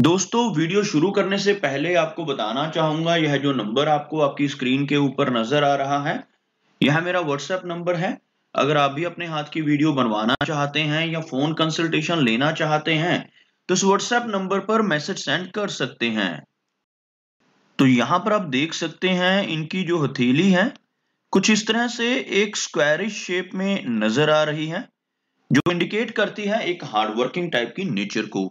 दोस्तों वीडियो शुरू करने से पहले आपको बताना चाहूंगा यह जो नंबर आपको आपकी स्क्रीन के ऊपर नजर आ रहा है यह मेरा व्हाट्सएप नंबर है अगर आप भी अपने हाथ की वीडियो बनवाना चाहते हैं या फोन कंसल्टेशन लेना चाहते हैं तो इस व्हाट्सएप नंबर पर मैसेज सेंड कर सकते हैं तो यहां पर आप देख सकते हैं इनकी जो हथेली है कुछ इस तरह से एक स्क्वायरिश शेप में नजर आ रही है जो इंडिकेट करती है एक हार्डवर्किंग टाइप की नेचर को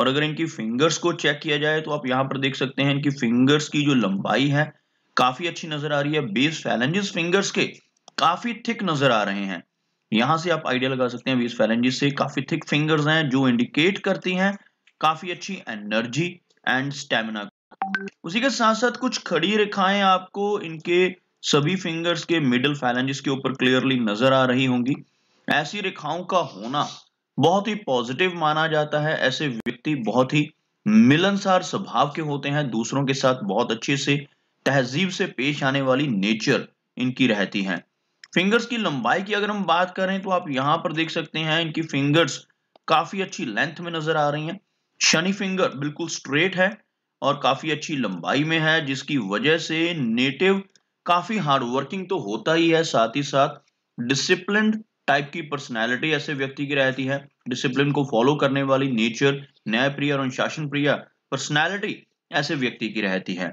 और अगर इनकी फिंगर्स को चेक किया जाए तो आप यहाँ पर देख सकते हैं इनकी फिंगर्स की जो लंबाई है काफी अच्छी नजर आ रही है बेस फैलेंजेस फिंगर्स के काफी थिक नजर आ रहे हैं यहां से आप आइडिया लगा सकते हैं बेस फैलेंजेस से काफी थिक फिंगर्स हैं जो इंडिकेट करती हैं काफी अच्छी एनर्जी एंड स्टेमिना उसी के साथ साथ कुछ खड़ी रेखाएं आपको इनके सभी फिंगर्स के मिडिल फैलेंजेस के ऊपर क्लियरली नजर आ रही होंगी ऐसी रेखाओं का होना बहुत ही पॉजिटिव माना जाता है ऐसे व्यक्ति बहुत ही मिलनसार स्वभाव के होते हैं दूसरों के साथ बहुत अच्छे से तहजीब से पेश आने वाली नेचर इनकी रहती है फिंगर्स की लंबाई की अगर हम बात करें तो आप यहां पर देख सकते हैं इनकी फिंगर्स काफी अच्छी लेंथ में नजर आ रही हैं शनि फिंगर बिल्कुल स्ट्रेट है और काफी अच्छी लंबाई में है जिसकी वजह से नेटिव काफी हार्डवर्किंग तो होता ही है साथ ही साथ डिसिप्लिन टाइप की पर्सनैलिटी ऐसे व्यक्ति की रहती है डिसिप्लिन को फॉलो करने वाली नेचर न्याय प्रिय और अनुशासन प्रिय पर्सनैलिटी ऐसे व्यक्ति की रहती है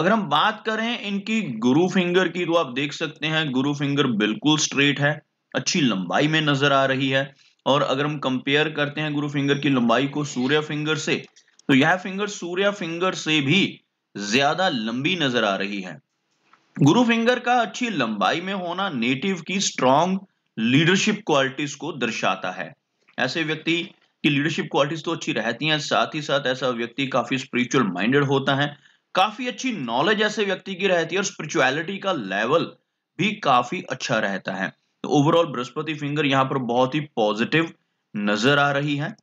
अगर हम बात करें इनकी गुरु फिंगर की तो आप देख सकते हैं गुरु फिंगर बिल्कुल स्ट्रेट है अच्छी लंबाई में नजर आ रही है और अगर हम कंपेयर करते हैं गुरु फिंगर की लंबाई को सूर्य फिंगर से तो यह फिंगर सूर्य फिंगर से भी ज्यादा लंबी नजर आ रही है गुरु फिंगर का अच्छी लंबाई में होना नेटिव की स्ट्रॉन्ग लीडरशिप क्वालिटीज को दर्शाता है ऐसे व्यक्ति की लीडरशिप क्वालिटीज तो अच्छी रहती हैं साथ ही साथ ऐसा व्यक्ति काफी स्पिरिचुअल माइंडेड होता है काफी अच्छी नॉलेज ऐसे व्यक्ति की रहती है और स्पिरिचुअलिटी का लेवल भी काफी अच्छा रहता है तो ओवरऑल बृहस्पति फिंगर यहाँ पर बहुत ही पॉजिटिव नजर आ रही है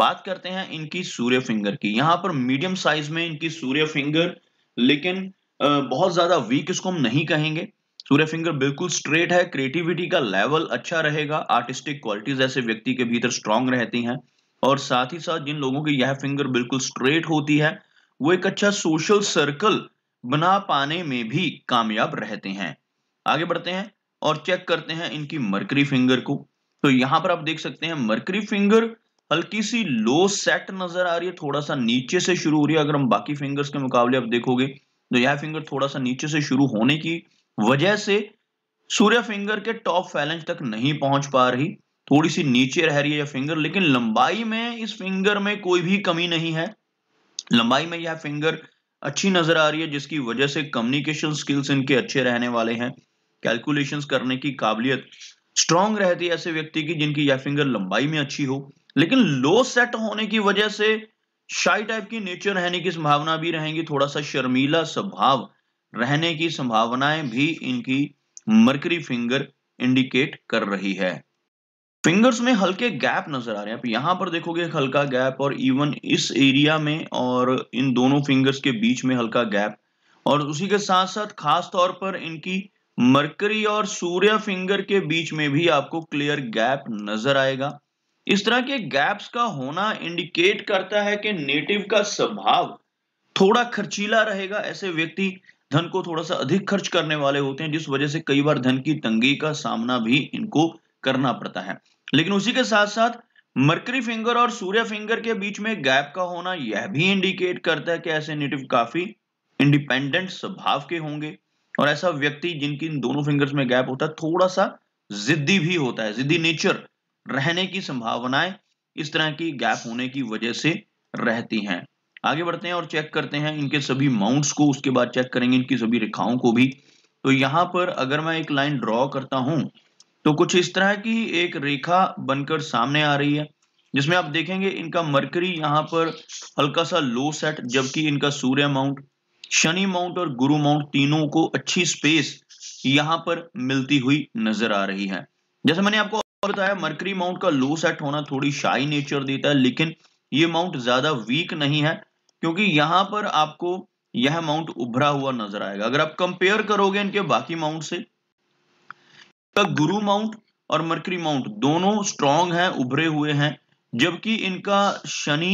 बात करते हैं इनकी सूर्य फिंगर की यहाँ पर मीडियम साइज में इनकी सूर्य फिंगर लेकिन बहुत ज्यादा वीक इसको हम नहीं कहेंगे सूर्य फिंगर बिल्कुल स्ट्रेट है क्रिएटिविटी का लेवल अच्छा रहेगा आर्टिस्टिक क्वालिटीज ऐसे व्यक्ति के भीतर स्ट्रांग रहती हैं और साथ ही साथ जिन लोगों की यह फिंगर बिल्कुल स्ट्रेट होती है वो एक अच्छा सोशल सर्कल बना पाने में भी कामयाब रहते हैं आगे बढ़ते हैं और चेक करते हैं इनकी मरकरी फिंगर को तो यहां पर आप देख सकते हैं मरकरी फिंगर हल्की सी लो सेट नजर आ रही है थोड़ा सा नीचे से शुरू हो रही है अगर हम बाकी फिंगर्स के मुकाबले आप देखोगे तो यह फिंगर थोड़ा सा नीचे से शुरू होने की वजह से सूर्य फिंगर के टॉप फैलेंज तक नहीं पहुंच पा रही थोड़ी सी नीचे रह रही है यह फिंगर लेकिन लंबाई में इस फिंगर में कोई भी कमी नहीं है लंबाई में यह फिंगर अच्छी नजर आ रही है जिसकी वजह से कम्युनिकेशन स्किल्स इनके अच्छे रहने वाले हैं कैलकुलेशन करने की काबिलियत स्ट्रांग रहती है ऐसे व्यक्ति की जिनकी यह फिंगर लंबाई में अच्छी हो लेकिन लो सेट होने की वजह से शाई टाइप की नेचर रहने की संभावना भी रहेंगी थोड़ा सा शर्मीला स्वभाव रहने की संभावनाएं भी इनकी मर्करी फिंगर इंडिकेट कर रही है फिंगर्स में हल्के गैप नजर आ रहे हैं आप यहां पर देखोगे हल्का गैप और इवन इस एरिया में और इन दोनों फिंगर्स के बीच में हल्का गैप और उसी के साथ साथ खास तौर पर इनकी मरकरी और सूर्य फिंगर के बीच में भी आपको क्लियर गैप नजर आएगा इस तरह के गैप्स का होना इंडिकेट करता है कि नेटिव का स्वभाव थोड़ा खर्चीला रहेगा ऐसे व्यक्ति धन को थोड़ा सा अधिक खर्च करने वाले होते हैं जिस वजह से कई बार धन की तंगी का सामना भी इनको करना पड़ता है लेकिन उसी के साथ साथ मर्करी फिंगर और सूर्य फिंगर के बीच में गैप का होना यह भी इंडिकेट करता है कि ऐसे नेटिव काफी इंडिपेंडेंट स्वभाव के होंगे और ऐसा व्यक्ति जिनकी इन दोनों फिंगर्स में गैप होता है थोड़ा सा जिद्दी भी होता है जिद्दी नेचर रहने की संभावनाएं इस तरह की गैप होने की वजह से रहती हैं आगे बढ़ते हैं और चेक करते हैं इनके सभी माउंट्स को उसके बाद चेक करेंगे इनकी सभी रेखाओं को भी तो यहाँ पर अगर मैं एक लाइन ड्रॉ करता हूँ तो कुछ इस तरह की एक रेखा बनकर सामने आ रही है जिसमें आप देखेंगे इनका मरकरी यहाँ पर हल्का सा लो सेट जबकि इनका सूर्य माउंट शनि माउंट और गुरु माउंट तीनों को अच्छी स्पेस यहाँ पर मिलती हुई नजर आ रही है जैसे मैंने आपको और बताया मरकरी माउंट का लो सेट होना थोड़ी शाही नेचर देता है लेकिन ये माउंट ज्यादा वीक नहीं है क्योंकि यहां पर आपको यह माउंट उभरा हुआ नजर आएगा अगर आप कंपेयर करोगे इनके बाकी माउंट से तो गुरु माउंट और मर्करी माउंट दोनों स्ट्रॉन्ग हैं उभरे हुए हैं जबकि इनका शनि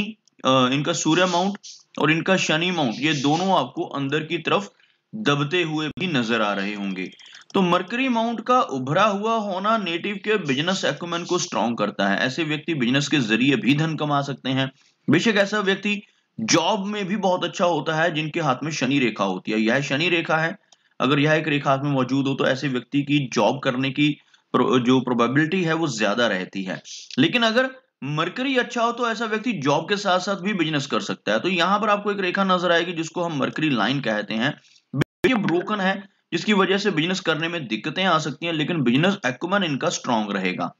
इनका सूर्य माउंट और इनका शनि माउंट ये दोनों आपको अंदर की तरफ दबते हुए भी नजर आ रहे होंगे तो मर्करी माउंट का उभरा हुआ होना नेटिव के बिजनेस एक्मेंट को स्ट्रॉन्ग करता है ऐसे व्यक्ति बिजनेस के जरिए भी धन कमा सकते हैं बेशक ऐसा व्यक्ति जॉब में भी बहुत अच्छा होता है जिनके हाथ में शनि रेखा होती है यह शनि रेखा है अगर यह एक रेखा हाथ में मौजूद हो तो ऐसे व्यक्ति की जॉब करने की जो प्रोबेबिलिटी है वो ज्यादा रहती है लेकिन अगर मरकरी अच्छा हो तो ऐसा व्यक्ति जॉब के साथ साथ भी बिजनेस कर सकता है तो यहां पर आपको एक रेखा नजर आएगी जिसको हम मरकरी लाइन कहते हैं ये ब्रोकन है जिसकी वजह से बिजनेस करने में दिक्कतें आ सकती हैं लेकिन बिजनेस एक्मन इनका स्ट्रांग रहेगा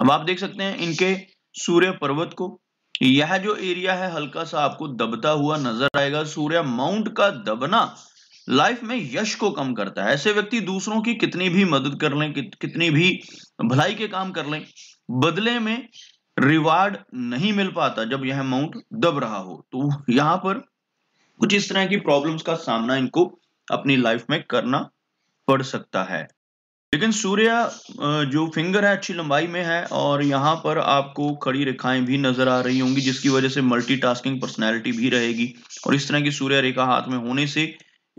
अब आप देख सकते हैं इनके सूर्य पर्वत को यह जो एरिया है हल्का सा आपको दबता हुआ नजर आएगा सूर्य माउंट का दबना लाइफ में यश को कम करता है ऐसे व्यक्ति दूसरों की कितनी भी मदद कर लें कितनी भी भलाई के काम कर लें बदले में रिवार्ड नहीं मिल पाता जब यह माउंट दब रहा हो तो यहां पर कुछ इस तरह की प्रॉब्लम्स का सामना इनको अपनी लाइफ में करना पड़ सकता है लेकिन सूर्य जो फिंगर है अच्छी लंबाई में है और यहाँ पर आपको खड़ी रेखाएं भी नजर आ रही होंगी जिसकी वजह से मल्टीटास्किंग पर्सनैलिटी भी रहेगी और इस तरह की सूर्य रेखा हाथ में होने से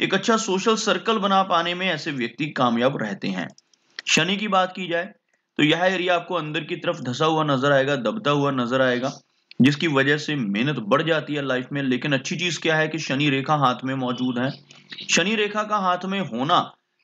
एक अच्छा सोशल सर्कल बना पाने में ऐसे व्यक्ति कामयाब रहते हैं शनि की बात की जाए तो यह एरिया आपको अंदर की तरफ धसा हुआ नजर आएगा दबता हुआ नजर आएगा जिसकी वजह से मेहनत बढ़ जाती है लाइफ में लेकिन अच्छी चीज क्या है कि शनि रेखा हाथ में मौजूद है शनि रेखा का हाथ में होना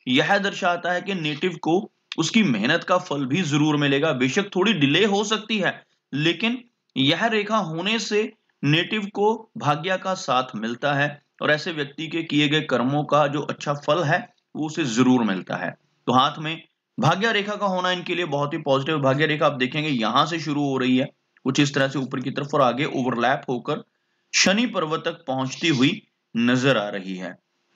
यह दर्शाता है कि नेटिव को उसकी मेहनत का फल भी जरूर मिलेगा बेशक थोड़ी डिले हो सकती है लेकिन यह रेखा होने से नेटिव को भाग्य का साथ मिलता है और ऐसे व्यक्ति के किए गए कर्मों का जो अच्छा फल है वो उसे जरूर मिलता है तो हाथ में भाग्य रेखा का होना इनके लिए बहुत ही पॉजिटिव भाग्य रेखा आप देखेंगे यहां से शुरू हो रही है कुछ इस तरह से ऊपर की तरफ और आगे ओवरलैप होकर शनि पर्वत तक पहुंचती हुई नजर आ रही है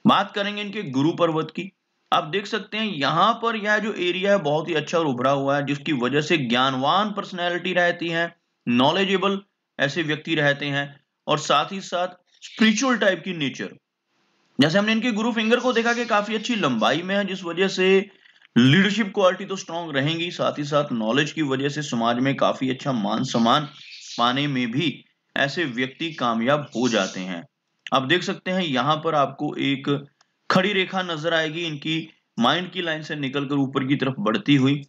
बात करेंगे इनके गुरु पर्वत की आप देख सकते हैं यहाँ पर यह जो एरिया है बहुत ही अच्छा और उभरा हुआ है जिसकी वजह से ज्ञानवान पर्सनैलिटी रहती है नॉलेजेबल ऐसे व्यक्ति रहते हैं और साथ ही साथ स्पिरिचुअल टाइप की नेचर जैसे हमने इनके गुरु फिंगर को देखा कि काफी अच्छी लंबाई में है जिस वजह से लीडरशिप क्वालिटी तो स्ट्रांग रहेंगी साथ ही साथ नॉलेज की वजह से समाज में काफी अच्छा मान सम्मान पाने में भी ऐसे व्यक्ति कामयाब हो जाते हैं आप देख सकते हैं यहां पर आपको एक खड़ी रेखा नजर आएगी इनकी माइंड की लाइन से निकलकर ऊपर की तरफ बढ़ती हुई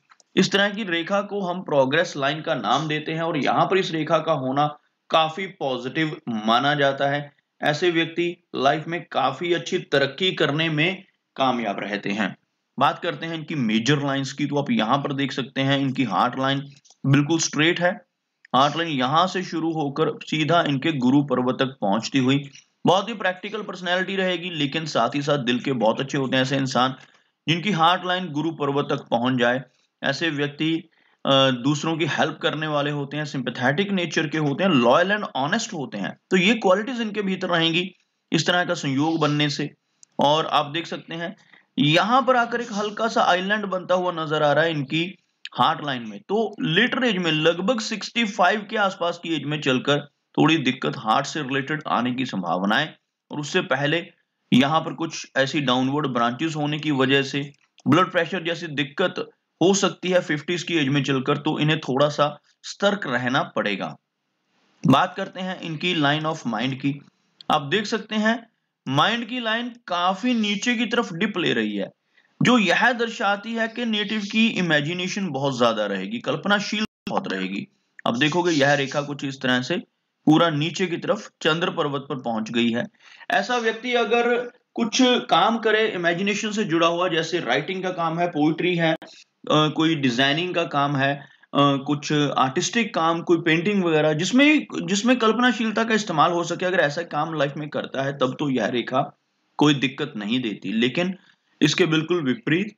इस तरह की रेखा को हम प्रोग्रेस लाइन का नाम देते हैं और यहाँ पर इस रेखा का होना काफी पॉजिटिव माना जाता है ऐसे व्यक्ति लाइफ में काफी अच्छी तरक्की करने में कामयाब रहते हैं बात करते हैं इनकी मेजर लाइंस की तो आप यहाँ पर देख सकते हैं इनकी हार्ट लाइन बिल्कुल स्ट्रेट है हार्ट लाइन यहाँ से शुरू होकर सीधा इनके गुरु पर्वत तक पहुंचती हुई बहुत ही प्रैक्टिकल पर्सनैलिटी रहेगी लेकिन साथ ही साथ दिल के बहुत अच्छे होते हैं ऐसे इंसान जिनकी हार्ट लाइन गुरु पर्वत तक पहुंच जाए ऐसे व्यक्ति दूसरों की हेल्प करने वाले होते हैं सिंपथेटिक नेचर के होते हैं लॉयल एंड ऑनेस्ट होते हैं तो ये क्वालिटीज इनके भीतर रहेंगी इस तरह का संयोग बनने से और आप देख सकते हैं यहां पर आकर एक हल्का सा आइलैंड बनता हुआ नजर आ रहा है इनकी हार्ट लाइन में तो लेटर एज में लगभग 65 के आसपास की एज में चलकर थोड़ी दिक्कत हार्ट से रिलेटेड आने की संभावनाएं और उससे पहले यहाँ पर कुछ ऐसी डाउनवर्ड ब्रांचेस होने की वजह से ब्लड प्रेशर जैसी दिक्कत हो सकती है फिफ्टीज की एज में चलकर तो इन्हें थोड़ा सा सतर्क रहना पड़ेगा बात करते हैं इनकी लाइन ऑफ माइंड की आप देख सकते हैं माइंड की लाइन काफी नीचे की तरफ डिप ले रही है जो यह दर्शाती है कि नेटिव की इमेजिनेशन बहुत ज्यादा रहेगी कल्पनाशील बहुत रहेगी अब देखोगे यह रेखा कुछ इस तरह से पूरा नीचे की तरफ चंद्र पर्वत पर पहुंच गई है ऐसा व्यक्ति अगर कुछ काम करे इमेजिनेशन से जुड़ा हुआ जैसे राइटिंग का काम है पोइट्री है कोई डिजाइनिंग का काम है कुछ आर्टिस्टिक काम कोई पेंटिंग वगैरह जिसमें जिसमें कल्पनाशीलता का इस्तेमाल हो सके अगर ऐसा काम लाइफ में करता है तब तो यह रेखा कोई दिक्कत नहीं देती लेकिन इसके बिल्कुल विपरीत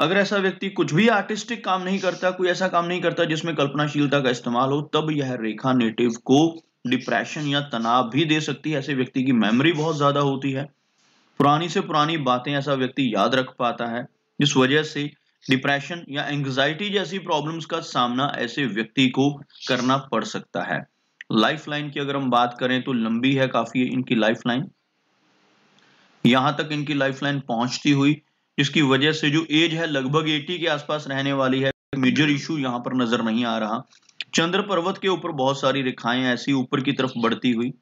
अगर ऐसा व्यक्ति कुछ भी आर्टिस्टिक काम नहीं करता कोई ऐसा काम नहीं करता जिसमें कल्पनाशीलता का इस्तेमाल हो तब यह रेखा नेटिव को डिप्रेशन या तनाव भी दे सकती है ऐसे व्यक्ति की मेमोरी बहुत ज्यादा होती है पुरानी से पुरानी बातें ऐसा व्यक्ति याद रख पाता है जिस वजह से डिप्रेशन या एंग्जाइटी जैसी प्रॉब्लम्स का सामना ऐसे व्यक्ति को करना पड़ सकता है लाइफलाइन की अगर हम बात करें तो लंबी है काफी इनकी लाइफलाइन यहां तक इनकी लाइफलाइन पहुंचती हुई जिसकी वजह से जो एज है लगभग 80 के आसपास रहने वाली है मेजर इशू यहां पर नजर नहीं आ रहा चंद्र पर्वत के ऊपर बहुत सारी रेखाएं ऐसी ऊपर की तरफ बढ़ती हुई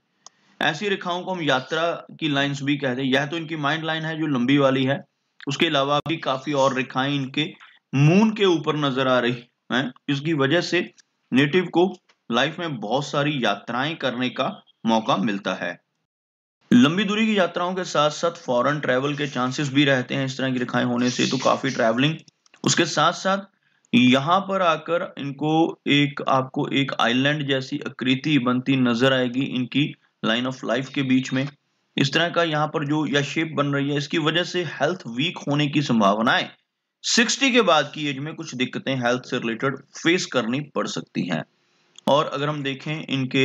ऐसी रेखाओं को हम यात्रा की लाइंस भी कहते हैं यह तो इनकी माइंड लाइन है जो लंबी वाली है उसके अलावा भी काफी और रेखाएं इनके मून के ऊपर नजर आ रही हैं जिसकी वजह से नेटिव को लाइफ में बहुत सारी यात्राएं करने का मौका मिलता है लंबी दूरी की यात्राओं के साथ साथ फॉरन ट्रैवल के चांसेस भी रहते हैं इस तरह की रेखाएं होने से तो काफी ट्रैवलिंग उसके साथ साथ यहाँ पर आकर इनको एक आपको एक आइलैंड जैसी आकृति बनती नजर आएगी इनकी लाइन ऑफ लाइफ के बीच में इस तरह का यहाँ पर जो या शेप बन रही है इसकी वजह से हेल्थ वीक होने की संभावनाएं सिक्सटी के बाद की एज में कुछ दिक्कतें हेल्थ से रिलेटेड फेस करनी पड़ सकती हैं और अगर हम देखें इनके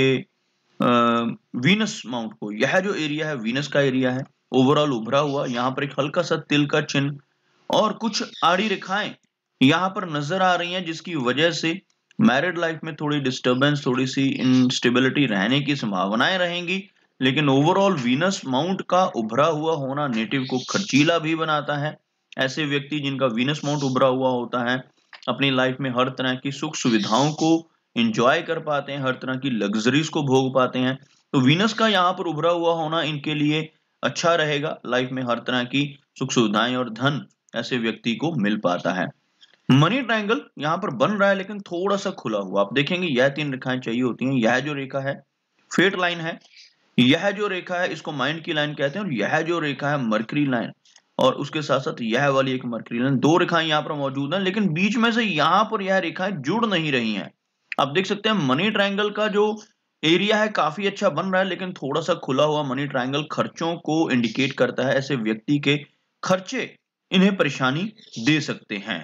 वीनस माउंट को यह जो एरिया है वीनस का एरिया है ओवरऑल उभरा हुआ यहाँ पर एक हल्का सा तिल का चिन्ह और कुछ आड़ी रेखाएं यहाँ पर नजर आ रही हैं जिसकी वजह से मैरिड लाइफ में थोड़ी डिस्टरबेंस थोड़ी सी इनस्टेबिलिटी रहने की संभावनाएं रहेंगी लेकिन ओवरऑल वीनस माउंट का उभरा हुआ होना नेटिव को खर्चीला भी बनाता है ऐसे व्यक्ति जिनका वीनस माउंट उभरा हुआ होता है अपनी लाइफ में हर तरह की सुख सुविधाओं को इंजॉय कर पाते हैं हर तरह की लग्जरीज को भोग पाते हैं तो वीनस का यहाँ पर उभरा हुआ होना इनके लिए अच्छा रहेगा लाइफ में हर तरह की सुख सुविधाएं और धन ऐसे व्यक्ति को मिल पाता है मनी ट्राइंगल यहाँ पर बन रहा है लेकिन थोड़ा सा खुला हुआ आप देखेंगे यह तीन रेखाएं चाहिए होती हैं यह जो रेखा है फेट लाइन है यह जो रेखा है इसको माइंड की लाइन कहते हैं और यह जो रेखा है मर्करी लाइन और उसके साथ साथ यह वाली एक मर्करी लाइन दो रेखाएं यहाँ पर मौजूद है लेकिन बीच में से यहाँ पर यह रेखाएं जुड़ नहीं रही है आप देख सकते हैं मनी ट्राइंगल का जो एरिया है काफी अच्छा बन रहा है लेकिन थोड़ा सा खुला हुआ मनी ट्राइंगल खर्चों को इंडिकेट करता है ऐसे व्यक्ति के खर्चे इन्हें परेशानी दे सकते हैं